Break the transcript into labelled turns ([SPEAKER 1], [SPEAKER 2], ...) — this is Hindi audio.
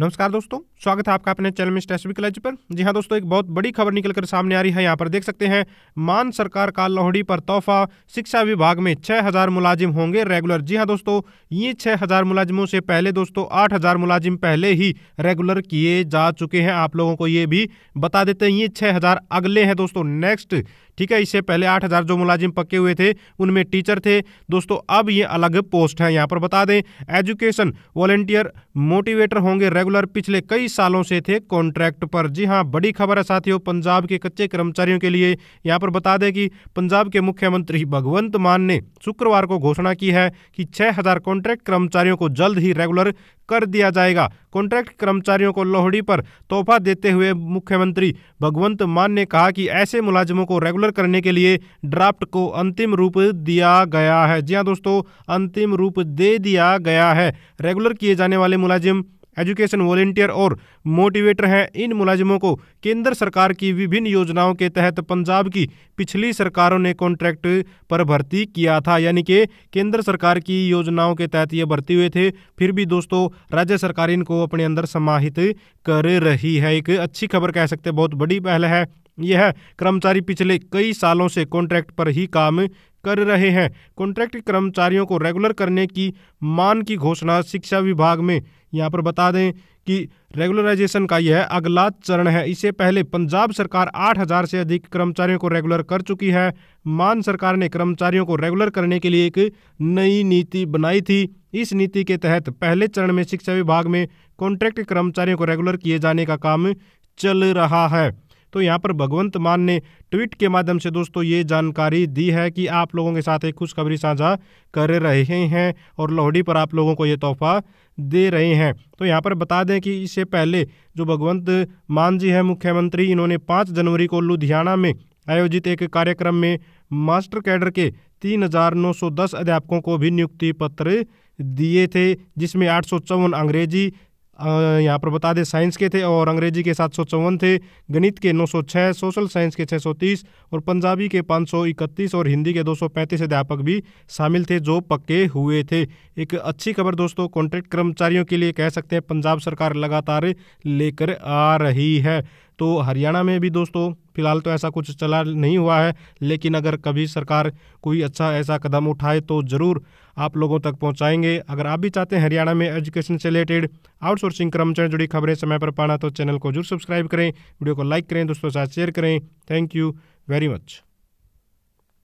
[SPEAKER 1] नमस्कार दोस्तों स्वागत है आपका अपने चैनल में स्टेसिफिक लज पर जी हाँ दोस्तों एक बहुत बड़ी खबर निकलकर सामने आ रही है यहाँ पर देख सकते हैं मान सरकार का लोहड़ी पर तोहफा शिक्षा विभाग में हजार मुलाजिम होंगे रेगुलर जी हाँ दोस्तों ये हजार मुलाजिमों से पहले दोस्तों आठ हजार मुलाजिम पहले ही रेगुलर किए जा चुके हैं आप लोगों को ये भी बता देते हैं ये छः अगले हैं दोस्तों नेक्स्ट ठीक है इससे पहले हजार जो मुलाजिम पक्के हुए थे उनमें टीचर थे दोस्तों अब ये अलग पोस्ट हैं यहाँ पर बता दें एजुकेशन वॉलेंटियर मोटिवेटर होंगे रेगुलर पिछले कई सालों से थे कॉन्ट्रैक्ट पर जी हाँ बड़ी खबर है साथियों पंजाब के कच्चे कर्मचारियों के लिए यहाँ पर बता दें कि पंजाब के मुख्यमंत्री भगवंत मान ने शुक्रवार को घोषणा की है कि 6000 कॉन्ट्रैक्ट कर्मचारियों को जल्द ही रेगुलर कर दिया जाएगा कॉन्ट्रैक्ट कर्मचारियों को लोहड़ी पर तोहफा देते हुए मुख्यमंत्री भगवंत मान ने कहा कि ऐसे मुलाजिमों को रेगुलर करने के लिए ड्राफ्ट को अंतिम रूप दिया गया है जी हाँ दोस्तों अंतिम रूप दे दिया गया है रेगुलर किए जाने वाले मुलाजिम एजुकेशन वॉलेंटियर और मोटिवेटर हैं इन मुलाजिमों को केंद्र सरकार की विभिन्न योजनाओं के तहत पंजाब की पिछली सरकारों ने कॉन्ट्रैक्ट पर भर्ती किया था यानी कि केंद्र सरकार की योजनाओं के तहत ये भर्ती हुए थे फिर भी दोस्तों राज्य सरकार इनको अपने अंदर समाहित कर रही है एक अच्छी खबर कह सकते बहुत बड़ी पहल है यह कर्मचारी पिछले कई सालों से कॉन्ट्रैक्ट पर ही काम कर रहे हैं कॉन्ट्रैक्ट कर्मचारियों को रेगुलर करने की मान की घोषणा शिक्षा विभाग में यहाँ पर बता दें कि रेगुलराइजेशन का यह अगला चरण है इससे पहले पंजाब सरकार 8000 से अधिक कर्मचारियों को रेगुलर कर चुकी है मान सरकार ने कर्मचारियों को रेगुलर करने के लिए एक नई नीति बनाई थी इस नीति के तहत पहले चरण में शिक्षा विभाग में कॉन्ट्रैक्ट कर्मचारियों को रेगुलर किए जाने का काम चल रहा है तो यहाँ पर भगवंत मान ने ट्वीट के माध्यम से दोस्तों ये जानकारी दी है कि आप लोगों के साथ एक खुशखबरी साझा कर रहे हैं और लोहड़ी पर आप लोगों को ये तोहफा दे रहे हैं तो यहाँ पर बता दें कि इससे पहले जो भगवंत मान जी हैं मुख्यमंत्री इन्होंने पाँच जनवरी को लुधियाना में आयोजित एक कार्यक्रम में मास्टर कैडर के तीन हजार नौ सौ दस अध्यापकों को भी नियुक्ति पत्र दिए थे जिसमें आठ सौ चौवन अंग्रेजी यहाँ पर बता दें साइंस के थे और अंग्रेजी के सात सौ चौवन थे गणित के नौ सौ छः सोशल साइंस के छः सौ तीस और पंजाबी के पाँच सौ इकतीस और हिंदी के दो सौ पैंतीस अध्यापक भी शामिल थे जो पक्के हुए थे एक अच्छी खबर दोस्तों कॉन्ट्रैक्ट कर्मचारियों के लिए कह सकते हैं पंजाब सरकार लगातार लेकर आ रही है तो हरियाणा में भी दोस्तों फिलहाल तो ऐसा कुछ चला नहीं हुआ है लेकिन अगर कभी सरकार कोई अच्छा ऐसा कदम उठाए तो ज़रूर आप लोगों तक पहुंचाएंगे अगर आप भी चाहते हैं हरियाणा में एजुकेशन से रिलेटेड आउटसोर्सिंग कर्मचारी जुड़ी खबरें समय पर पाना तो चैनल को जरूर सब्सक्राइब करें वीडियो को लाइक करें दोस्तों के साथ शेयर करें थैंक यू वेरी मच